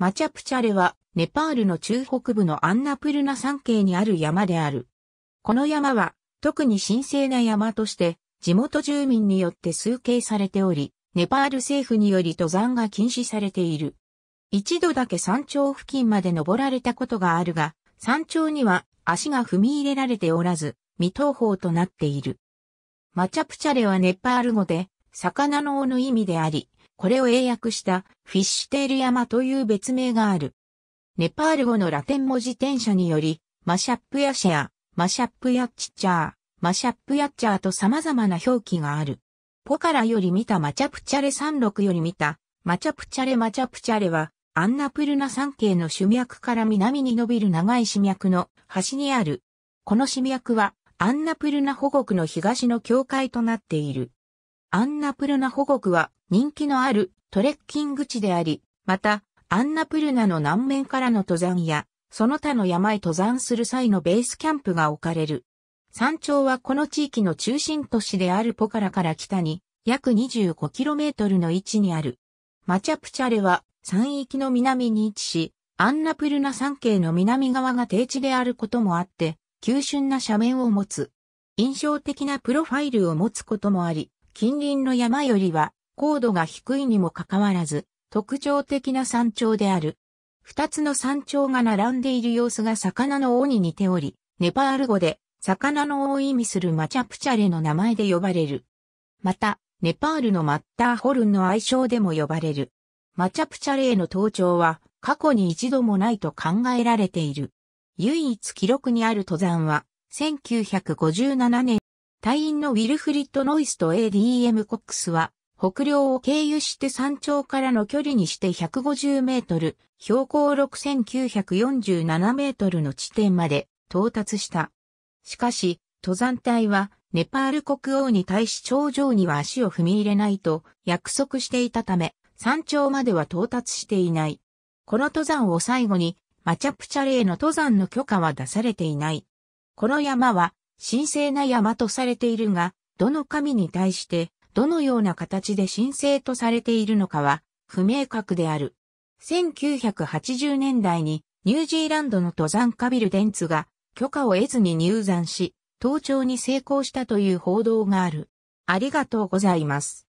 マチャプチャレは、ネパールの中北部のアンナプルナ山系にある山である。この山は、特に神聖な山として、地元住民によって崇敬されており、ネパール政府により登山が禁止されている。一度だけ山頂付近まで登られたことがあるが、山頂には足が踏み入れられておらず、未踏法となっている。マチャプチャレはネパール語で、魚の尾の意味であり、これを英訳したフィッシュテール山という別名がある。ネパール語のラテン文字転写により、マシャップヤシェア、マシャップヤッチチャー、マシャップヤッチャーと様々な表記がある。ポカラより見たマチャプチャレ山麓より見た、マチャプチャレマチャプチャレは、アンナプルナ山系の主脈から南に伸びる長い主脈の端にある。この主脈はアンナプルナ保国の東の境界となっている。アンナプルナ保国は人気のあるトレッキング地であり、また、アンナプルナの南面からの登山や、その他の山へ登山する際のベースキャンプが置かれる。山頂はこの地域の中心都市であるポカラから北に約 25km の位置にある。マチャプチャレは山域の南に位置し、アンナプルナ山系の南側が低地であることもあって、急峻な斜面を持つ。印象的なプロファイルを持つこともあり、近隣の山よりは高度が低いにもかかわらず、特徴的な山頂である。二つの山頂が並んでいる様子が魚の王に似ており、ネパール語で魚の王を意味するマチャプチャレの名前で呼ばれる。また、ネパールのマッターホルンの愛称でも呼ばれる。マチャプチャレの登頂は過去に一度もないと考えられている。唯一記録にある登山は、1957年、隊員のウィルフリッド・ノイスと ADM コックスは、北梁を経由して山頂からの距離にして150メートル、標高6947メートルの地点まで到達した。しかし、登山隊はネパール国王に対し頂上には足を踏み入れないと約束していたため、山頂までは到達していない。この登山を最後に、マチャプチャレーの登山の許可は出されていない。この山は神聖な山とされているが、どの神に対してどのような形で申請とされているのかは不明確である。1980年代にニュージーランドの登山カビルデンツが許可を得ずに入山し、登頂に成功したという報道がある。ありがとうございます。